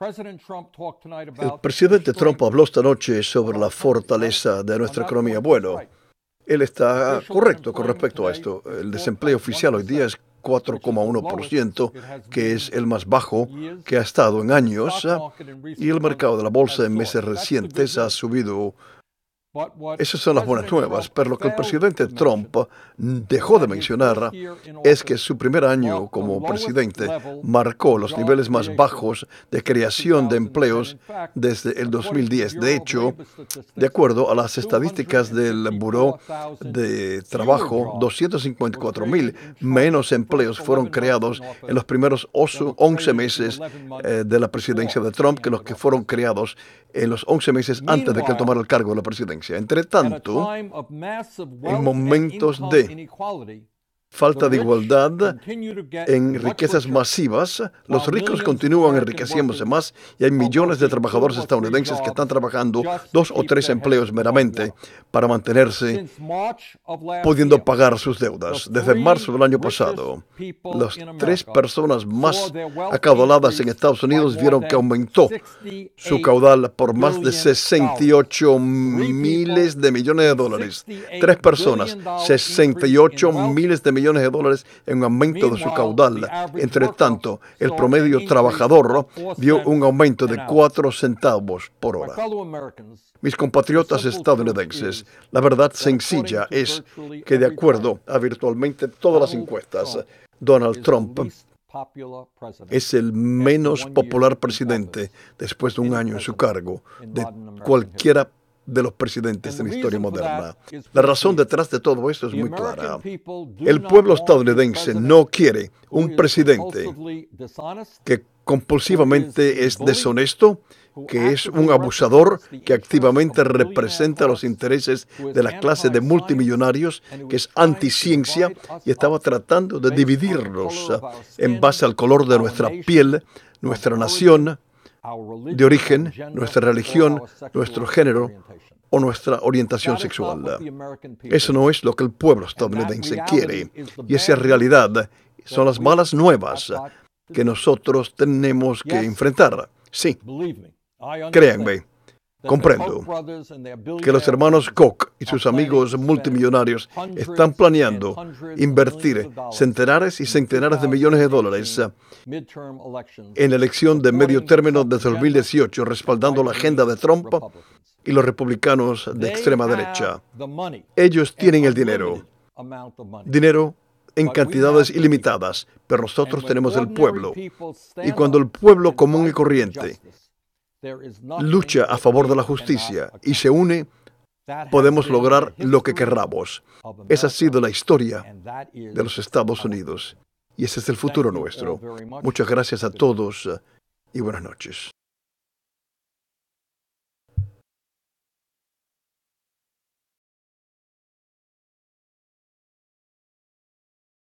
El presidente Trump habló esta noche sobre la fortaleza de nuestra economía. Bueno, él está correcto con respecto a esto. El desempleo oficial hoy día es 4,1%, que es el más bajo que ha estado en años, y el mercado de la bolsa en meses recientes ha subido esas son las buenas nuevas, pero lo que el presidente Trump dejó de mencionar es que su primer año como presidente marcó los niveles más bajos de creación de empleos desde el 2010. De hecho, de acuerdo a las estadísticas del Buró de Trabajo, 254 mil menos empleos fueron creados en los primeros 11 meses eh, de la presidencia de Trump que los que fueron creados en los 11 meses antes de que tomara el cargo de la presidencia. Entre tanto, en momentos de falta de igualdad en riquezas masivas. Los ricos continúan enriqueciéndose más y hay millones de trabajadores estadounidenses que están trabajando dos o tres empleos meramente para mantenerse pudiendo pagar sus deudas. Desde marzo del año pasado, las tres personas más acaudaladas en Estados Unidos vieron que aumentó su caudal por más de 68 miles de millones de dólares. Tres personas, 68 miles de millones de dólares en un aumento de su caudal. Entre tanto, el promedio trabajador vio un aumento de 4 centavos por hora. Mis compatriotas estadounidenses, la verdad sencilla es que de acuerdo a virtualmente todas las encuestas, Donald Trump es el menos popular presidente después de un año en su cargo de cualquiera de los presidentes en la historia moderna. La razón detrás de todo esto es muy clara. El pueblo estadounidense no quiere un presidente que compulsivamente es deshonesto, que es un abusador, que activamente representa los intereses de la clase de multimillonarios, que es anticiencia y estaba tratando de dividirnos ah, en base al color de nuestra piel, nuestra nación, de origen, nuestra religión, nuestro género o nuestra orientación sexual. Eso no es lo que el pueblo estadounidense quiere. Y esa realidad son las malas nuevas que nosotros tenemos que enfrentar. Sí, créanme, Comprendo que los hermanos Koch y sus amigos multimillonarios están planeando invertir centenares y centenares de millones de dólares en elección de medio término de 2018, respaldando la agenda de Trump y los republicanos de extrema derecha. Ellos tienen el dinero, dinero en cantidades ilimitadas, pero nosotros tenemos el pueblo. Y cuando el pueblo común y corriente lucha a favor de la justicia y se une, podemos lograr lo que querramos. Esa ha sido la historia de los Estados Unidos y ese es el futuro nuestro. Muchas gracias a todos eh, y buenas noches.